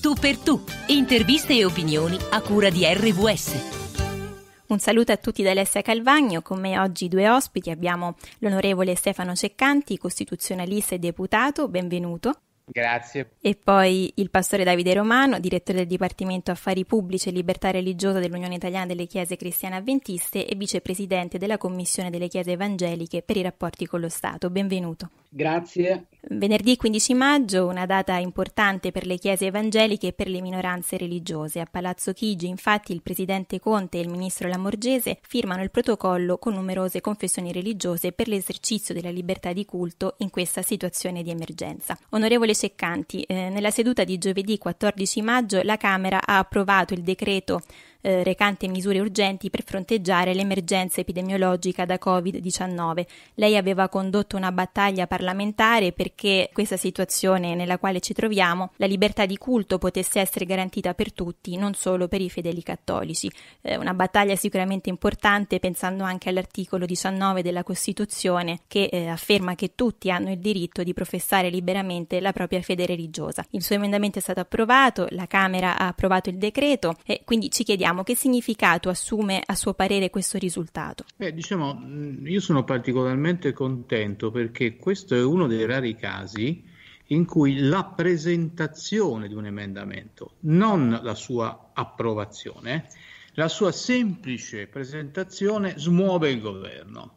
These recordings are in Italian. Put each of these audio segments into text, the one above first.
Tu per Tu. Interviste e opinioni a cura di RVS. Un saluto a tutti da Alessia Calvagno, con me oggi due ospiti, abbiamo l'onorevole Stefano Ceccanti, costituzionalista e deputato, benvenuto. Grazie. E poi il pastore Davide Romano, direttore del Dipartimento Affari Pubblici e Libertà Religiosa dell'Unione Italiana delle Chiese Cristiane Avventiste e vicepresidente della Commissione delle Chiese Evangeliche per i rapporti con lo Stato. Benvenuto. Grazie. Venerdì 15 maggio, una data importante per le chiese evangeliche e per le minoranze religiose. A Palazzo Chigi, infatti, il presidente Conte e il ministro Lamorgese firmano il protocollo con numerose confessioni religiose per l'esercizio della libertà di culto in questa situazione di emergenza. Onorevole seccanti. Eh, nella seduta di giovedì 14 maggio la Camera ha approvato il decreto eh, recante misure urgenti per fronteggiare l'emergenza epidemiologica da Covid-19. Lei aveva condotto una battaglia parlamentare perché questa situazione nella quale ci troviamo, la libertà di culto potesse essere garantita per tutti, non solo per i fedeli cattolici. Eh, una battaglia sicuramente importante pensando anche all'articolo 19 della Costituzione che eh, afferma che tutti hanno il diritto di professare liberamente la propria fede religiosa. Il suo emendamento è stato approvato, la Camera ha approvato il decreto e quindi ci chiediamo sentiamo che significato assume a suo parere questo risultato. Beh, diciamo, mm, io sono particolarmente contento perché questo è uno dei rari casi in cui la presentazione di un emendamento, non la sua approvazione, la sua semplice presentazione smuove il governo.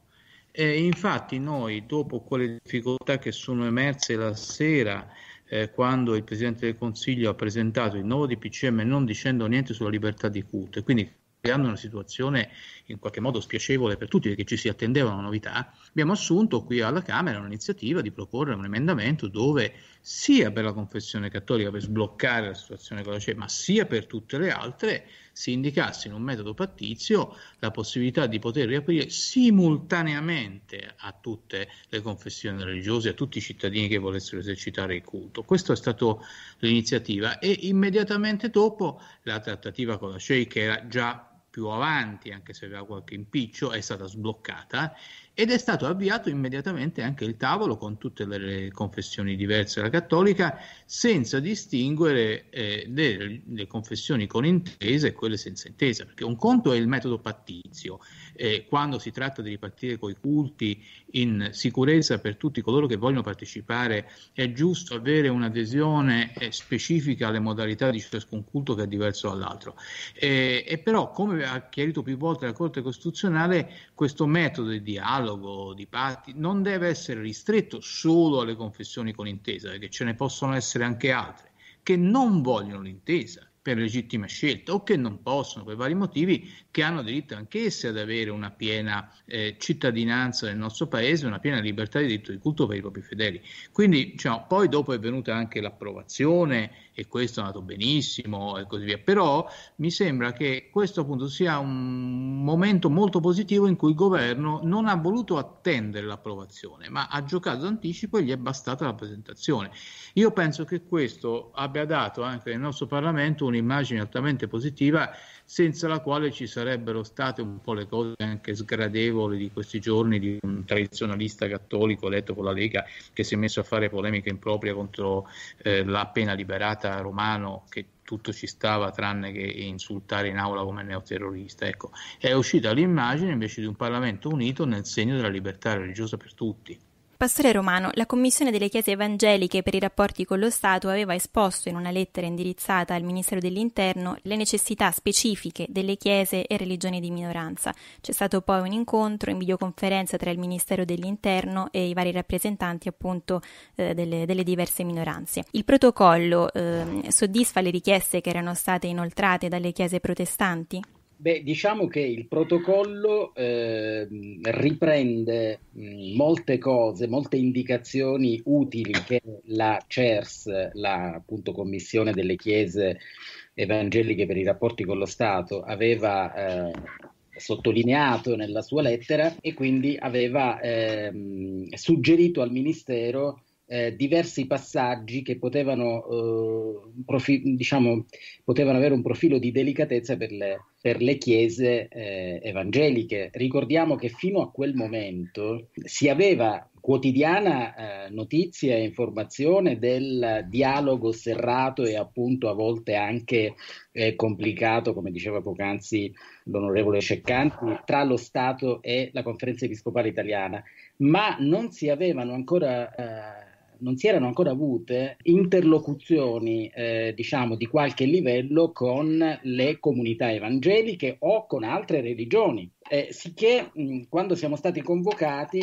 E infatti noi, dopo quelle difficoltà che sono emerse la sera, eh, quando il Presidente del Consiglio ha presentato il nuovo DPCM non dicendo niente sulla libertà di culto e quindi creando una situazione in qualche modo spiacevole per tutti perché ci si attendeva una novità, abbiamo assunto qui alla Camera un'iniziativa di proporre un emendamento dove sia per la confessione cattolica per sbloccare la situazione con la CE, ma sia per tutte le altre si indicasse in un metodo pattizio la possibilità di poter riaprire simultaneamente a tutte le confessioni religiose, a tutti i cittadini che volessero esercitare il culto. Questa è stata l'iniziativa e immediatamente dopo la trattativa con la Sheikh era già più avanti, anche se aveva qualche impiccio, è stata sbloccata ed è stato avviato immediatamente anche il tavolo con tutte le confessioni diverse della cattolica, senza distinguere eh, le, le, confessioni con intesa e quelle senza intesa, perché un conto è il metodo pattizio, eh, quando si tratta di ripartire con i culti in sicurezza per tutti coloro che vogliono partecipare, è giusto avere un'adesione eh, specifica alle modalità di ciascun culto che è diverso dall'altro. Eh, e però come ha chiarito più volte la Corte Costituzionale, questo metodo di dialogo di parti non deve essere ristretto solo alle confessioni con intesa, perché ce ne possono essere anche altre che non vogliono l'intesa per legittima scelta o che non possono per vari motivi, che hanno diritto anch'esse ad avere una piena eh, cittadinanza nel nostro paese, una piena libertà di diritto di culto per i propri fedeli. Quindi diciamo, poi dopo è venuta anche l'approvazione e questo è andato benissimo e così via, però mi sembra che questo appunto sia un momento molto positivo in cui il governo non ha voluto attendere l'approvazione, ma ha giocato anticipo e gli è bastata la presentazione. Io penso che questo abbia dato anche nel nostro Parlamento un un'immagine altamente positiva senza la quale ci sarebbero state un po' le cose anche sgradevoli di questi giorni di un tradizionalista cattolico eletto con la Lega che si è messo a fare polemica impropria contro eh, la appena liberata Romano che tutto ci stava tranne che insultare in aula come neoterrorista. Ecco, è uscita l'immagine invece di un Parlamento unito nel segno della libertà religiosa per tutti pastore romano, la Commissione delle Chiese Evangeliche per i rapporti con lo Stato aveva esposto in una lettera indirizzata al Ministero dell'Interno le necessità specifiche delle chiese e religioni di minoranza. C'è stato poi un incontro in videoconferenza tra il Ministero dell'Interno e i vari rappresentanti appunto eh, delle, delle, diverse minoranze. Il protocollo eh, soddisfa le richieste che erano state inoltrate dalle chiese protestanti? Beh, diciamo che il protocollo eh, riprende molte cose, molte indicazioni utili che la CERS, la appunto, Commissione delle Chiese Evangeliche per i rapporti con lo Stato, aveva eh, sottolineato nella sua lettera e quindi aveva eh, suggerito al Ministero eh, diversi passaggi che potevano, eh, profi- diciamo, potevano, avere un profilo di delicatezza per le, per le chiese eh, evangeliche. Ricordiamo che fino a quel momento si aveva quotidiana eh, notizia e informazione del dialogo serrato e appunto a volte anche eh, complicato, come diceva poc'anzi l'onorevole Ceccanti, tra lo Stato e la conferenza episcopale italiana, ma non si avevano ancora eh, non si erano ancora avute interlocuzioni, eh, diciamo, di qualche livello con le comunità evangeliche o con altre religioni. Eh, sicché mh, quando siamo stati convocati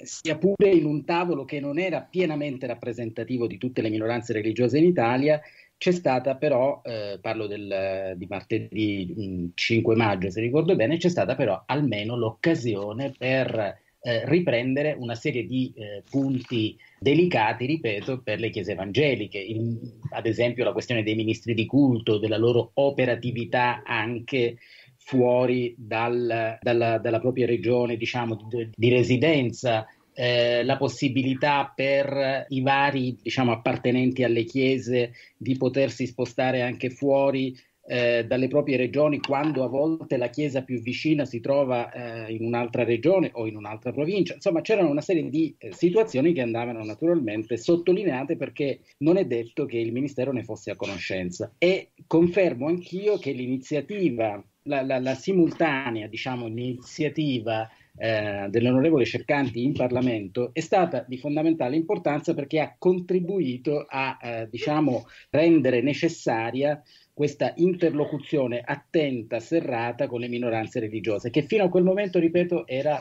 sia pure in un tavolo che non era pienamente rappresentativo di tutte le minoranze religiose in Italia, c'è stata però, eh, parlo del, di martedì 5 maggio se ricordo bene, c'è stata però almeno l'occasione per eh, riprendere una serie di eh, punti delicati, ripeto, per le chiese evangeliche, Il, ad esempio la questione dei ministri di culto, della loro operatività anche fuori dal, dalla, dalla, propria regione diciamo, di, di residenza, eh, la possibilità per i vari diciamo, appartenenti alle chiese di potersi spostare anche fuori eh, dalle proprie regioni quando a volte la chiesa più vicina si trova eh, in un'altra regione o in un'altra provincia. Insomma, c'erano una serie di eh, situazioni che andavano naturalmente sottolineate perché non è detto che il Ministero ne fosse a conoscenza. E confermo anch'io che l'iniziativa, la, la, la simultanea, diciamo, iniziativa eh, dell'onorevole Cercanti in Parlamento è stata di fondamentale importanza perché ha contribuito a eh, diciamo, rendere necessaria questa interlocuzione attenta, serrata con le minoranze religiose, che fino a quel momento, ripeto, era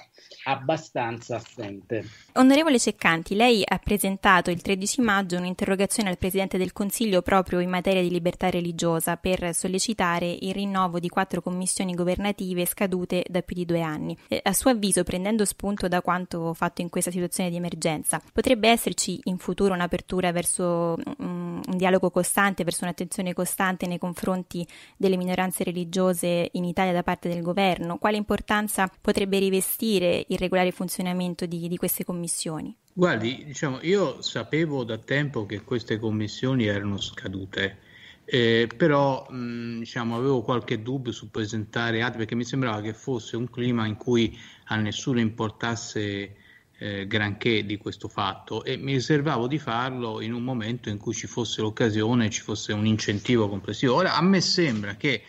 abbastanza assente. Onorevole Ceccanti, lei ha presentato il 13 maggio un'interrogazione al Presidente del Consiglio proprio in materia di libertà religiosa per sollecitare il rinnovo di quattro commissioni governative scadute da più di due anni. A suo avviso, prendendo spunto da quanto fatto in questa situazione di emergenza, potrebbe esserci in futuro un'apertura verso mm, un dialogo costante, verso un'attenzione costante nei confronti confronti delle minoranze religiose in Italia da parte del governo? Quale importanza potrebbe rivestire il regolare funzionamento di, di queste commissioni? Guardi, diciamo, io sapevo da tempo che queste commissioni erano scadute. Eh, però mh, diciamo, avevo qualche dubbio su presentare altri perché mi sembrava che fosse un clima in cui a nessuno importasse eh, granché di questo fatto e mi riservavo di farlo in un momento in cui ci fosse l'occasione, ci fosse un incentivo complessivo. Ora a me sembra che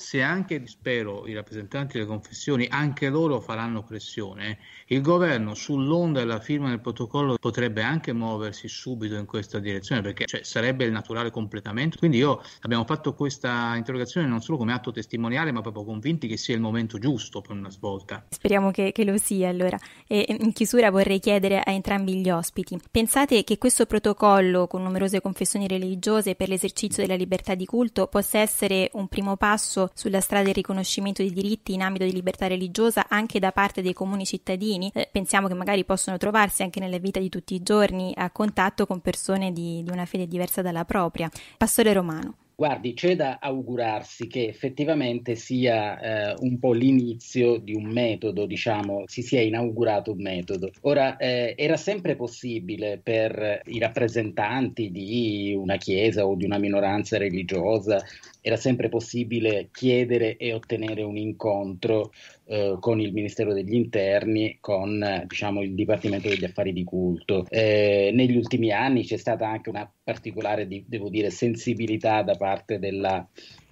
se anche, spero, i rappresentanti delle confessioni, anche loro faranno pressione, il governo sull'onda della firma del protocollo potrebbe anche muoversi subito in questa direzione, perché cioè, sarebbe il naturale completamento. Quindi io abbiamo fatto questa interrogazione non solo come atto testimoniale, ma proprio convinti che sia il momento giusto per una svolta. Speriamo che, che lo sia allora. E in chiusura vorrei chiedere a entrambi gli ospiti, pensate che questo protocollo con numerose confessioni religiose per l'esercizio della libertà di culto possa essere un primo passo sulla strada del riconoscimento di diritti in ambito di libertà religiosa anche da parte dei comuni cittadini, eh, pensiamo che magari possono trovarsi anche nella vita di tutti i giorni a contatto con persone di, di una fede diversa dalla propria. Pastore Romano. Guardi, c'è da augurarsi che effettivamente sia eh, un po' l'inizio di un metodo, diciamo, si sia inaugurato un metodo. Ora, eh, era sempre possibile per i rappresentanti di una chiesa o di una minoranza religiosa era sempre possibile chiedere e ottenere un incontro eh, con il Ministero degli Interni, con diciamo, il Dipartimento degli Affari di Culto. Eh, negli ultimi anni c'è stata anche una particolare, devo dire, sensibilità da parte della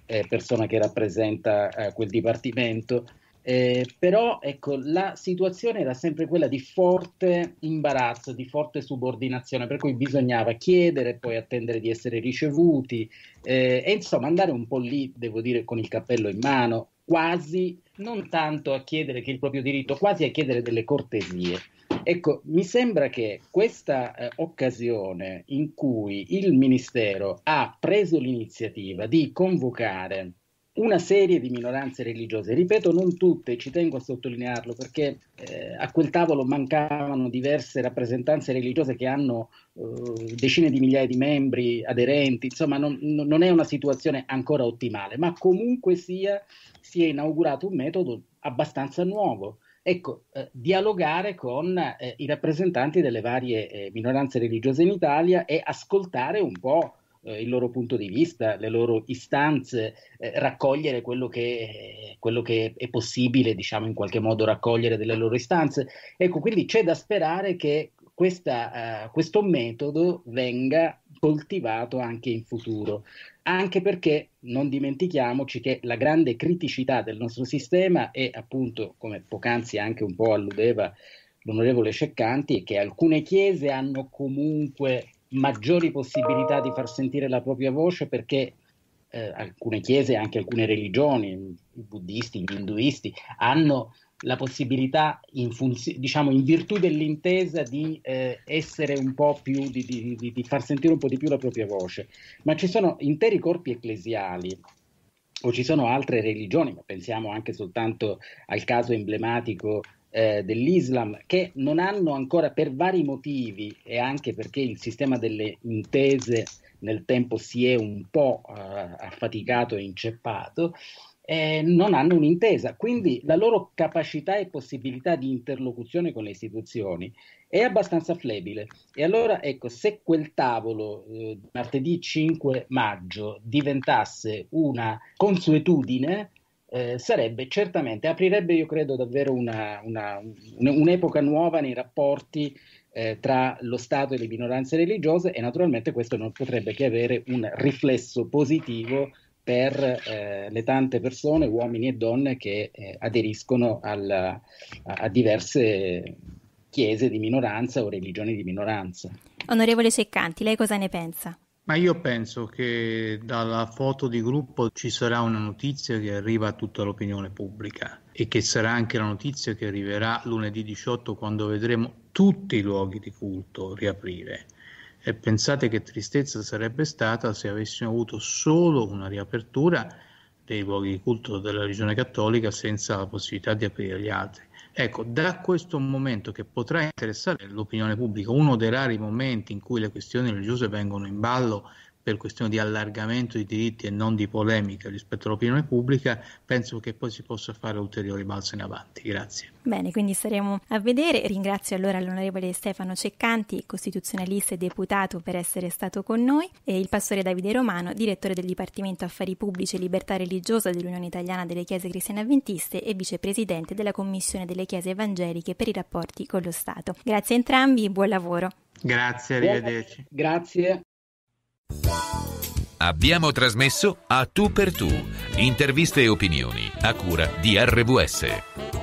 eh, persona che rappresenta eh, quel dipartimento eh, però ecco, la situazione era sempre quella di forte imbarazzo, di forte subordinazione, per cui bisognava chiedere, poi attendere di essere ricevuti eh, e insomma andare un po' lì, devo dire, con il cappello in mano, quasi non tanto a chiedere che il proprio diritto, quasi a chiedere delle cortesie. Ecco, mi sembra che questa eh, occasione in cui il Ministero ha preso l'iniziativa di convocare una serie di minoranze religiose, ripeto non tutte, ci tengo a sottolinearlo perché eh, a quel tavolo mancavano diverse rappresentanze religiose che hanno eh, decine di migliaia di membri aderenti, insomma non, non, è una situazione ancora ottimale, ma comunque sia si è inaugurato un metodo abbastanza nuovo. Ecco, eh, dialogare con eh, i rappresentanti delle varie eh, minoranze religiose in Italia e ascoltare un po' eh, il loro punto di vista, le loro istanze, eh, raccogliere quello che, quello che, è possibile, diciamo in qualche modo raccogliere delle loro istanze. Ecco, quindi c'è da sperare che questa, uh, questo metodo venga coltivato anche in futuro, anche perché non dimentichiamoci che la grande criticità del nostro sistema è appunto, come poc'anzi anche un po' alludeva l'onorevole Ceccanti, è che alcune chiese hanno comunque maggiori possibilità di far sentire la propria voce perché eh, alcune chiese, anche alcune religioni, i buddisti, gli induisti, hanno la possibilità, in, funzi- diciamo, in virtù dell'intesa, di eh, essere un po' più, di, di, di, di, far sentire un po' di più la propria voce. Ma ci sono interi corpi ecclesiali o ci sono altre religioni, ma pensiamo anche soltanto al caso emblematico eh, dell'Islam che non hanno ancora per vari motivi e anche perché il sistema delle intese nel tempo si è un po' eh, affaticato e inceppato, eh, non hanno un'intesa. Quindi la loro capacità e possibilità di interlocuzione con le istituzioni è abbastanza flebile. E allora, ecco, se quel tavolo eh, martedì 5 maggio diventasse una consuetudine, eh, sarebbe certamente, aprirebbe io credo davvero una, una, un'epoca nuova nei rapporti eh, tra lo Stato e le minoranze religiose e naturalmente questo non potrebbe che avere un riflesso positivo per eh, le tante persone, uomini e donne che eh, aderiscono al, a, a, diverse chiese di minoranza o religioni di minoranza. Onorevole Seccanti, lei cosa ne pensa? Ma io penso che dalla foto di gruppo ci sarà una notizia che arriva a tutta l'opinione pubblica e che sarà anche la notizia che arriverà lunedì 18 quando vedremo tutti i luoghi di culto riaprire. E pensate che tristezza sarebbe stata se avessimo avuto solo una riapertura dei luoghi di culto della religione cattolica senza la possibilità di aprire gli altri. Ecco, da questo momento che potrà interessare l'opinione pubblica, uno dei rari momenti in cui le questioni religiose vengono in ballo per questione di allargamento di diritti e non di polemica rispetto all'opinione pubblica, penso che poi si possa fare ulteriori balzi in avanti. Grazie. Bene, quindi staremo a vedere. Ringrazio allora l'onorevole Stefano Ceccanti, costituzionalista e deputato, per essere stato con noi, e il pastore Davide Romano, direttore del Dipartimento Affari Pubblici e Libertà Religiosa dell'Unione Italiana delle Chiese Cristiane Avventiste e vicepresidente della Commissione delle Chiese Evangeliche per i rapporti con lo Stato. Grazie a entrambi, buon lavoro. Grazie, arrivederci. Grazie. Abbiamo trasmesso A Tu per Tu, interviste e opinioni, a cura di RWS.